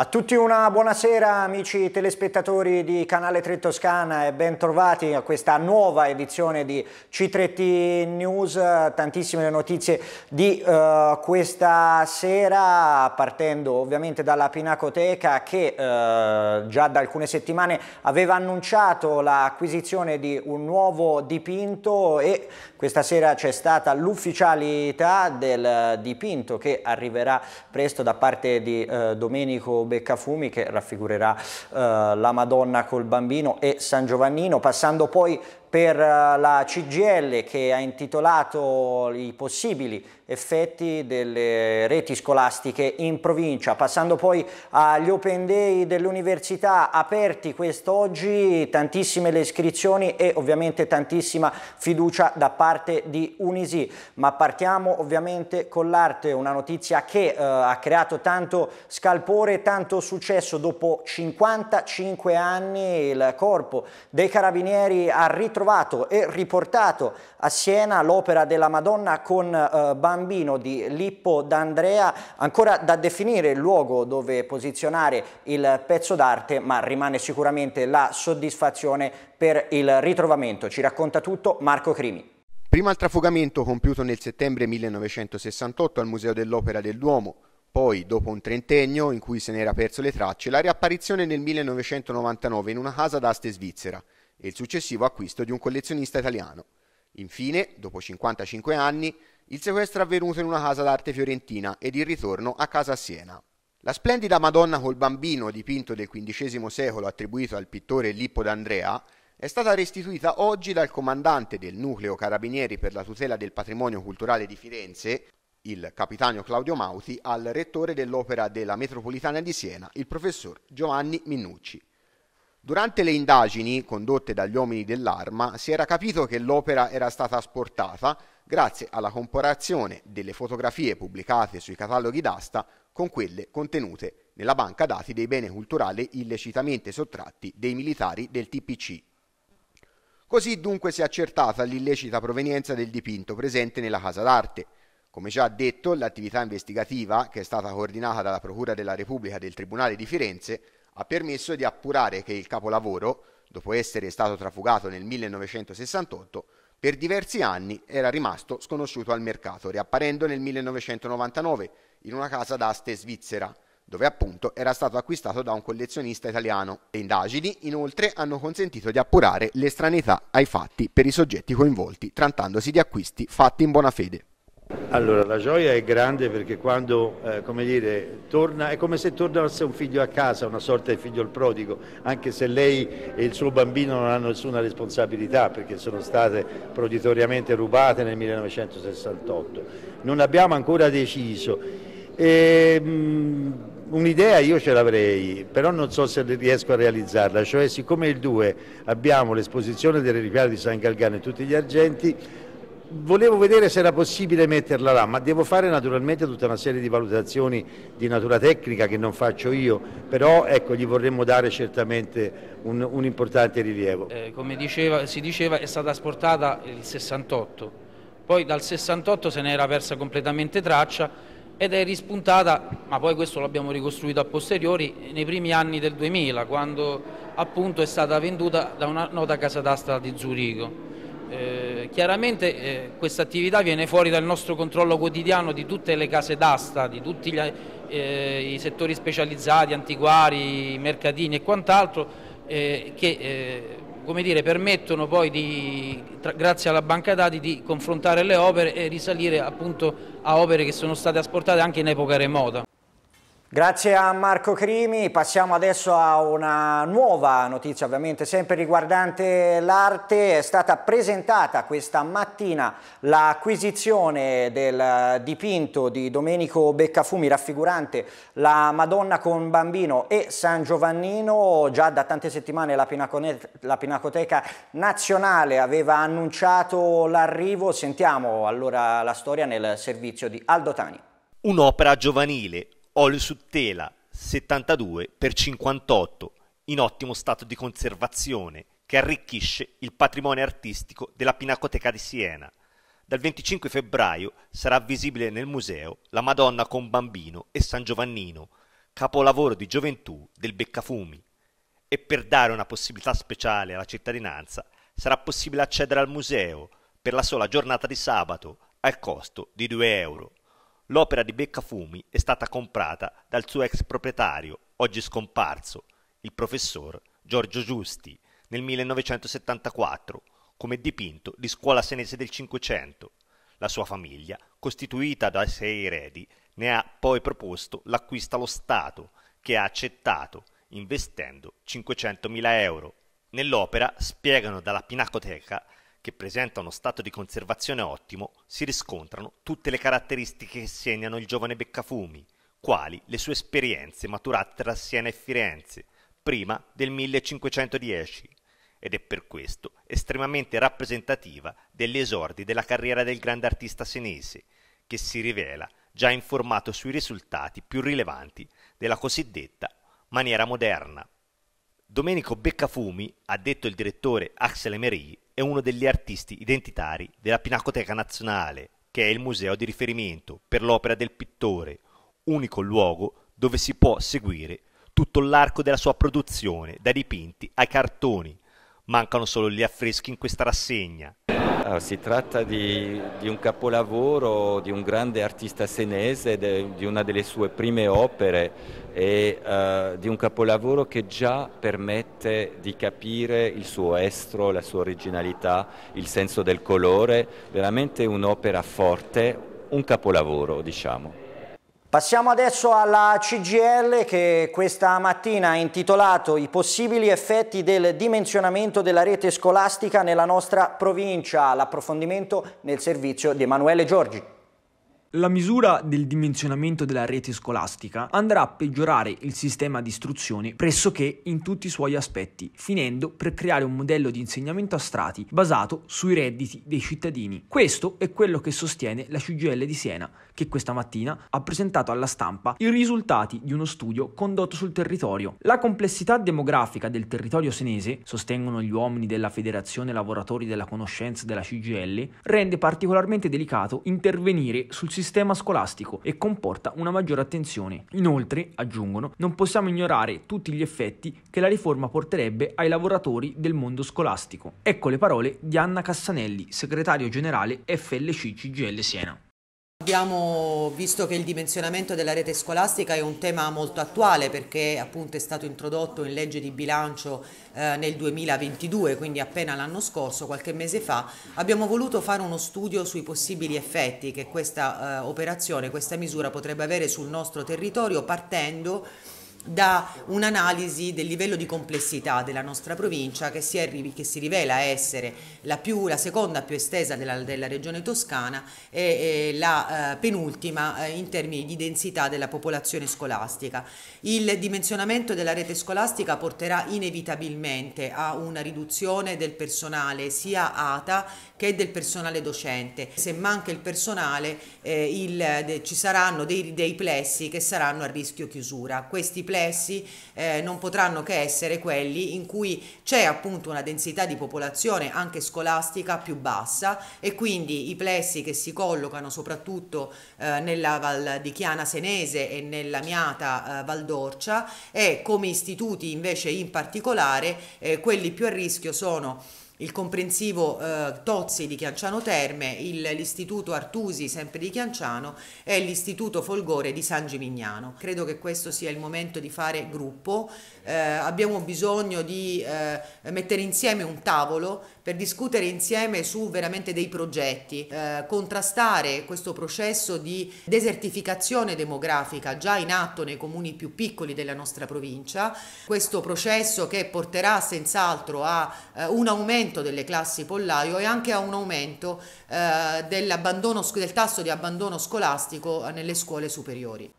A tutti una buonasera amici telespettatori di Canale 3 Toscana e bentrovati a questa nuova edizione di C3T News, tantissime le notizie di uh, questa sera partendo ovviamente dalla Pinacoteca che uh, già da alcune settimane aveva annunciato l'acquisizione di un nuovo dipinto e questa sera c'è stata l'ufficialità del dipinto che arriverà presto da parte di uh, Domenico Beccafumi che raffigurerà eh, la Madonna col bambino e San Giovannino, passando poi per eh, la CGL che ha intitolato i possibili effetti delle reti scolastiche in provincia, passando poi agli open day dell'università aperti quest'oggi, tantissime le iscrizioni e ovviamente tantissima fiducia da parte di Unisi, ma partiamo ovviamente con l'arte, una notizia che eh, ha creato tanto scalpore, e tanto successo, dopo 55 anni il corpo dei carabinieri ha ritornato ritrovato e riportato a Siena l'opera della Madonna con eh, Bambino di Lippo d'Andrea, ancora da definire il luogo dove posizionare il pezzo d'arte, ma rimane sicuramente la soddisfazione per il ritrovamento. Ci racconta tutto Marco Crimi. Prima il trafugamento compiuto nel settembre 1968 al Museo dell'Opera del Duomo, poi, dopo un trentennio in cui se n'era perso le tracce, la riapparizione nel 1999 in una casa d'aste svizzera e il successivo acquisto di un collezionista italiano. Infine, dopo 55 anni, il sequestro avvenuto in una casa d'arte fiorentina ed il ritorno a casa a Siena. La splendida Madonna col bambino dipinto del XV secolo attribuito al pittore Lippo d'Andrea è stata restituita oggi dal comandante del nucleo Carabinieri per la tutela del patrimonio culturale di Firenze, il capitano Claudio Mauti, al rettore dell'opera della metropolitana di Siena, il professor Giovanni Minnucci. Durante le indagini condotte dagli uomini dell'arma si era capito che l'opera era stata asportata grazie alla comparazione delle fotografie pubblicate sui cataloghi d'asta con quelle contenute nella banca dati dei beni culturali illecitamente sottratti dei militari del TPC. Così dunque si è accertata l'illecita provenienza del dipinto presente nella casa d'arte. Come già detto, l'attività investigativa, che è stata coordinata dalla Procura della Repubblica del Tribunale di Firenze, ha permesso di appurare che il capolavoro, dopo essere stato trafugato nel 1968, per diversi anni era rimasto sconosciuto al mercato, riapparendo nel 1999 in una casa d'aste svizzera, dove appunto era stato acquistato da un collezionista italiano. Le indagini inoltre hanno consentito di appurare le ai fatti per i soggetti coinvolti, trattandosi di acquisti fatti in buona fede. Allora, la gioia è grande perché quando, eh, come dire, torna, è come se tornasse un figlio a casa, una sorta di figlio il prodigo, anche se lei e il suo bambino non hanno nessuna responsabilità perché sono state proditoriamente rubate nel 1968. Non abbiamo ancora deciso. Ehm, un'idea io ce l'avrei, però non so se riesco a realizzarla, cioè siccome il 2 abbiamo l'esposizione delle ripiate di San Galgano e tutti gli argenti, volevo vedere se era possibile metterla là, ma devo fare naturalmente tutta una serie di valutazioni di natura tecnica che non faccio io, però ecco, gli vorremmo dare certamente un, un importante rilievo. Eh, come diceva, si diceva è stata asportata il 68, poi dal 68 se ne era persa completamente traccia ed è rispuntata, ma poi questo l'abbiamo ricostruito a posteriori, nei primi anni del 2000, quando appunto è stata venduta da una nota casa d'asta di Zurigo. Eh, chiaramente eh, questa attività viene fuori dal nostro controllo quotidiano di tutte le case d'asta, di tutti gli, eh, i settori specializzati, antiquari, mercatini e quant'altro eh, che eh, dire, permettono poi, di, tra, grazie alla banca dati, di confrontare le opere e risalire appunto, a opere che sono state asportate anche in epoca remota. Grazie a Marco Crimi, passiamo adesso a una nuova notizia ovviamente sempre riguardante l'arte, è stata presentata questa mattina l'acquisizione del dipinto di Domenico Beccafumi raffigurante la Madonna con bambino e San Giovannino, già da tante settimane la, la Pinacoteca Nazionale aveva annunciato l'arrivo, sentiamo allora la storia nel servizio di Aldo Tani. Un'opera giovanile, olio su tela 72 x 58 in ottimo stato di conservazione che arricchisce il patrimonio artistico della Pinacoteca di Siena. Dal 25 febbraio sarà visibile nel museo la Madonna con Bambino e San Giovannino, capolavoro di gioventù del Beccafumi. E per dare una possibilità speciale alla cittadinanza sarà possibile accedere al museo per la sola giornata di sabato al costo di 2 euro l'opera di Beccafumi è stata comprata dal suo ex proprietario, oggi scomparso, il professor Giorgio Giusti, nel 1974, come dipinto di scuola senese del Cinquecento. La sua famiglia, costituita da sei eredi, ne ha poi proposto l'acquisto allo Stato, che ha accettato, investendo 500.000 euro. Nell'opera spiegano dalla Pinacoteca che presenta uno stato di conservazione ottimo, si riscontrano tutte le caratteristiche che segnano il giovane Beccafumi, quali le sue esperienze maturate tra Siena e Firenze, prima del 1510, ed è per questo estremamente rappresentativa degli esordi della carriera del grande artista senese, che si rivela già informato sui risultati più rilevanti della cosiddetta maniera moderna. Domenico Beccafumi, ha detto il direttore Axel Emery, è uno degli artisti identitari della Pinacoteca Nazionale, che è il museo di riferimento per l'opera del pittore, unico luogo dove si può seguire tutto l'arco della sua produzione, dai dipinti ai cartoni. Mancano solo gli affreschi in questa rassegna. Ah, si tratta di, di, un capolavoro di un grande artista senese, de, di una delle sue prime opere e uh, di un capolavoro che già permette di capire il suo estro, la sua originalità, il senso del colore, veramente un'opera forte, un capolavoro diciamo. Passiamo adesso alla CGL che questa mattina ha intitolato i possibili effetti del dimensionamento della rete scolastica nella nostra provincia. L'approfondimento nel servizio di Emanuele Giorgi. La misura del dimensionamento della rete scolastica andrà a peggiorare il sistema di istruzione pressoché in tutti i suoi aspetti, finendo per creare un modello di insegnamento a strati basato sui redditi dei cittadini. Questo è quello che sostiene la CGL di Siena, che questa mattina ha presentato alla stampa i risultati di uno studio condotto sul territorio. La complessità demografica del territorio senese, sostengono gli uomini della Federazione Lavoratori della Conoscenza della CGL, rende particolarmente delicato intervenire sul sistema sistema scolastico e comporta una maggiore attenzione. Inoltre, aggiungono, non possiamo ignorare tutti gli effetti che la riforma porterebbe ai lavoratori del mondo scolastico. Ecco le parole di Anna Cassanelli, segretario generale FLC CGL Siena. Abbiamo visto che il dimensionamento della rete scolastica è un tema molto attuale perché appunto è stato introdotto in legge di bilancio eh, nel 2022, quindi appena l'anno scorso, qualche mese fa, abbiamo voluto fare uno studio sui possibili effetti che questa eh, operazione, questa misura potrebbe avere sul nostro territorio partendo da un'analisi del livello di complessità della nostra provincia che si, è, che si rivela essere la, più, la, seconda più estesa della, della regione toscana e, e la eh, penultima eh, in termini di densità della popolazione scolastica. Il dimensionamento della rete scolastica porterà inevitabilmente a una riduzione del personale sia ATA che del personale docente. Se manca il personale eh, il, de, ci saranno dei, dei plessi che saranno a rischio chiusura. Questi plessi complessi eh, non potranno che essere quelli in cui c'è appunto una densità di popolazione anche scolastica più bassa e quindi i plessi che si collocano soprattutto eh, nella Val di Chiana Senese e nella Miata eh, Valdorcia e come istituti invece in particolare eh, quelli più a rischio sono il comprensivo eh, Tozzi di Chianciano Terme, il, l'istituto Artusi sempre di Chianciano e l'istituto Folgore di San Gimignano. Credo che questo sia il momento di fare gruppo, eh, abbiamo bisogno di eh, mettere insieme un tavolo per discutere insieme su veramente dei progetti, eh, contrastare questo processo di desertificazione demografica già in atto nei comuni più piccoli della nostra provincia, questo processo che porterà senz'altro a eh, un aumento delle classi pollaio e anche a un aumento eh, del tasso di abbandono scolastico nelle scuole superiori.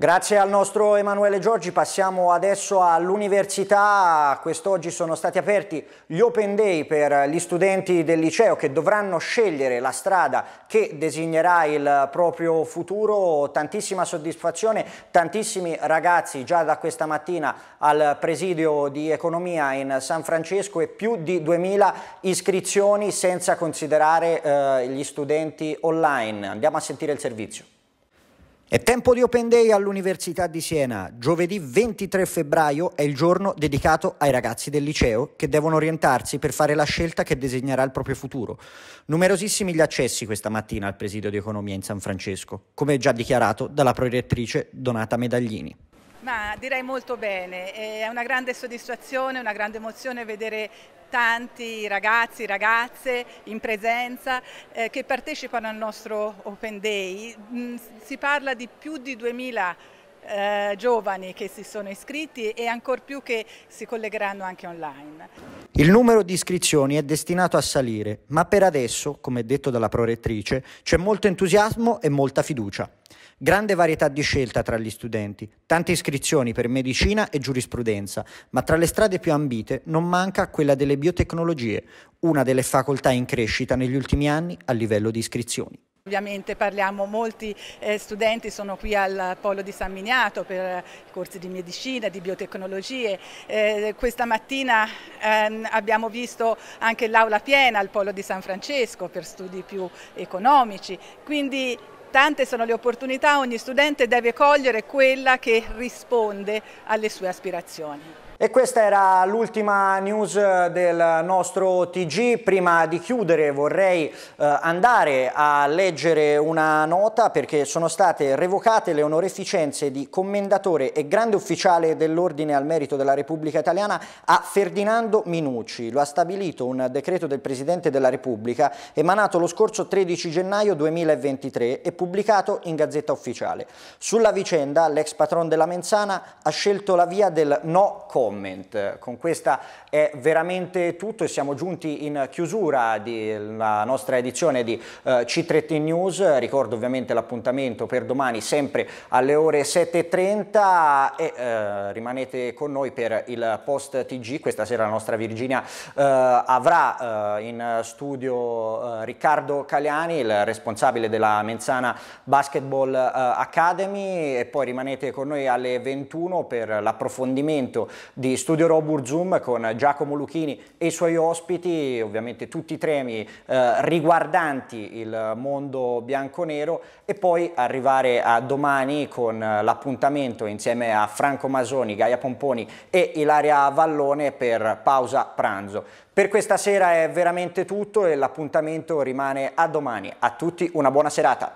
Grazie al nostro Emanuele Giorgi, passiamo adesso all'università. Quest'oggi sono stati aperti gli Open Day per gli studenti del liceo che dovranno scegliere la strada che designerà il proprio futuro. Tantissima soddisfazione, tantissimi ragazzi già da questa mattina al presidio di economia in San Francesco e più di 2000 iscrizioni senza considerare eh, gli studenti online. Andiamo a sentire il servizio. È tempo di Open Day all'Università di Siena. Giovedì 23 febbraio è il giorno dedicato ai ragazzi del liceo che devono orientarsi per fare la scelta che disegnerà il proprio futuro. Numerosissimi gli accessi questa mattina al presidio di economia in San Francesco, come già dichiarato dalla proiettrice Donata Medaglini. Ma direi molto bene, è una grande soddisfazione, una grande emozione vedere tanti ragazzi, ragazze in presenza eh, che partecipano al nostro Open Day. Mm, si parla di più di 2000 eh, giovani che si sono iscritti e ancor più che si collegheranno anche online. Il numero di iscrizioni è destinato a salire, ma per adesso, come detto dalla prorettrice, c'è molto entusiasmo e molta fiducia. Grande varietà di scelta tra gli studenti, tante iscrizioni per medicina e giurisprudenza, ma tra le strade più ambite non manca quella delle biotecnologie, una delle facoltà in crescita negli ultimi anni a livello di iscrizioni. Ovviamente parliamo, molti eh, studenti sono qui al Polo di San Miniato per eh, corsi di medicina, di biotecnologie. Eh, questa mattina ehm, abbiamo visto anche l'aula piena al Polo di San Francesco per studi più economici. Quindi tante sono le opportunità, ogni studente deve cogliere quella che risponde alle sue aspirazioni. E questa era l'ultima news del nostro TG. Prima di chiudere vorrei eh, andare a leggere una nota perché sono state revocate le onorificenze di commendatore e grande ufficiale dell'Ordine al Merito della Repubblica Italiana a Ferdinando Minucci. Lo ha stabilito un decreto del Presidente della Repubblica emanato lo scorso 13 gennaio 2023 e pubblicato in Gazzetta Ufficiale. Sulla vicenda l'ex patron della Menzana ha scelto la via del no-covid comment. Con questa è veramente tutto e siamo giunti in chiusura della nostra edizione di eh, C3T News. Ricordo ovviamente l'appuntamento per domani sempre alle ore 7.30 e eh, rimanete con noi per il post TG. Questa sera la nostra Virginia eh, avrà eh, in studio eh, Riccardo Caliani, il responsabile della Menzana Basketball eh, Academy e poi rimanete con noi alle 21 per l'approfondimento di Studio Robur Zoom con Giacomo Luchini e i suoi ospiti, ovviamente tutti i temi eh, riguardanti il mondo bianco-nero e poi arrivare a domani con l'appuntamento insieme a Franco Masoni, Gaia Pomponi e Ilaria Vallone per pausa pranzo. Per questa sera è veramente tutto e l'appuntamento rimane a domani. A tutti una buona serata.